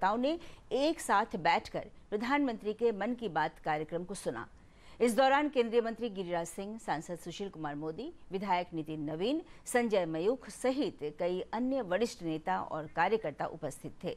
प्रवक्ताओं ने एक साथ बैठकर प्रधानमंत्री के मन की बात कार्यक्रम को सुना इस दौरान केंद्रीय मंत्री गिरिराज सिंह सांसद सुशील कुमार मोदी विधायक नितिन नवीन संजय मयूख सहित कई अन्य वरिष्ठ नेता और कार्यकर्ता उपस्थित थे